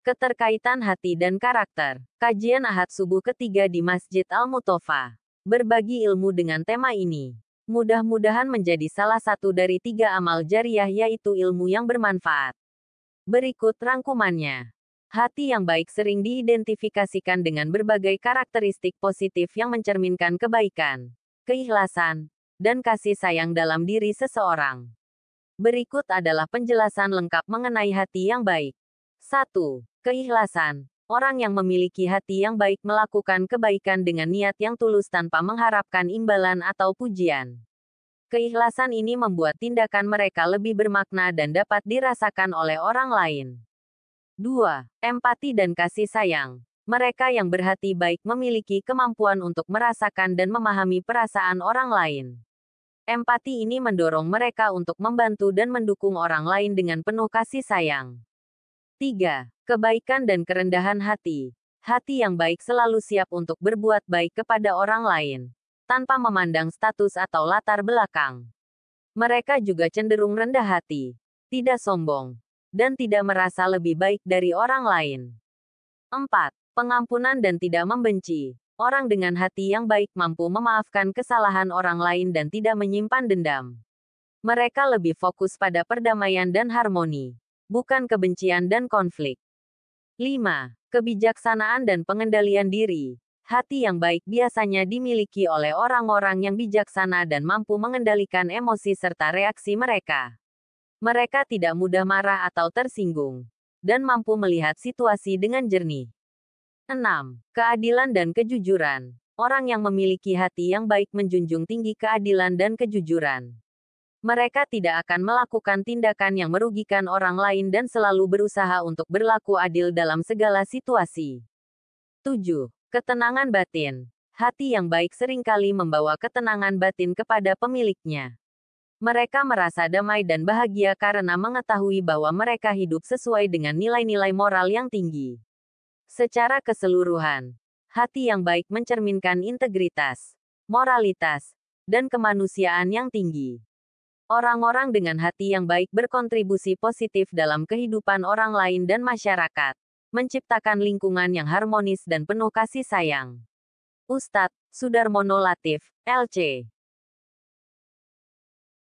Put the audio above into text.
Keterkaitan hati dan karakter. Kajian Ahad Subuh ketiga di Masjid Al-Mutofa. Berbagi ilmu dengan tema ini. Mudah-mudahan menjadi salah satu dari tiga amal jariah yaitu ilmu yang bermanfaat. Berikut rangkumannya. Hati yang baik sering diidentifikasikan dengan berbagai karakteristik positif yang mencerminkan kebaikan, keikhlasan, dan kasih sayang dalam diri seseorang. Berikut adalah penjelasan lengkap mengenai hati yang baik. 1. Keikhlasan. Orang yang memiliki hati yang baik melakukan kebaikan dengan niat yang tulus tanpa mengharapkan imbalan atau pujian. Keikhlasan ini membuat tindakan mereka lebih bermakna dan dapat dirasakan oleh orang lain. 2. Empati dan kasih sayang. Mereka yang berhati baik memiliki kemampuan untuk merasakan dan memahami perasaan orang lain. Empati ini mendorong mereka untuk membantu dan mendukung orang lain dengan penuh kasih sayang. 3. Kebaikan dan kerendahan hati. Hati yang baik selalu siap untuk berbuat baik kepada orang lain, tanpa memandang status atau latar belakang. Mereka juga cenderung rendah hati, tidak sombong, dan tidak merasa lebih baik dari orang lain. 4. Pengampunan dan tidak membenci. Orang dengan hati yang baik mampu memaafkan kesalahan orang lain dan tidak menyimpan dendam. Mereka lebih fokus pada perdamaian dan harmoni, bukan kebencian dan konflik. 5. Kebijaksanaan dan pengendalian diri. Hati yang baik biasanya dimiliki oleh orang-orang yang bijaksana dan mampu mengendalikan emosi serta reaksi mereka. Mereka tidak mudah marah atau tersinggung dan mampu melihat situasi dengan jernih. 6. Keadilan dan kejujuran. Orang yang memiliki hati yang baik menjunjung tinggi keadilan dan kejujuran mereka tidak akan melakukan tindakan yang merugikan orang lain dan selalu berusaha untuk berlaku adil dalam segala situasi. 7. Ketenangan batin. Hati yang baik seringkali membawa ketenangan batin kepada pemiliknya. Mereka merasa damai dan bahagia karena mengetahui bahwa mereka hidup sesuai dengan nilai-nilai moral yang tinggi. Secara keseluruhan, hati yang baik mencerminkan integritas, moralitas, dan kemanusiaan yang tinggi. Orang-orang dengan hati yang baik berkontribusi positif dalam kehidupan orang lain dan masyarakat, menciptakan lingkungan yang harmonis dan penuh kasih sayang. Ustadz Sudarmono Latif, LC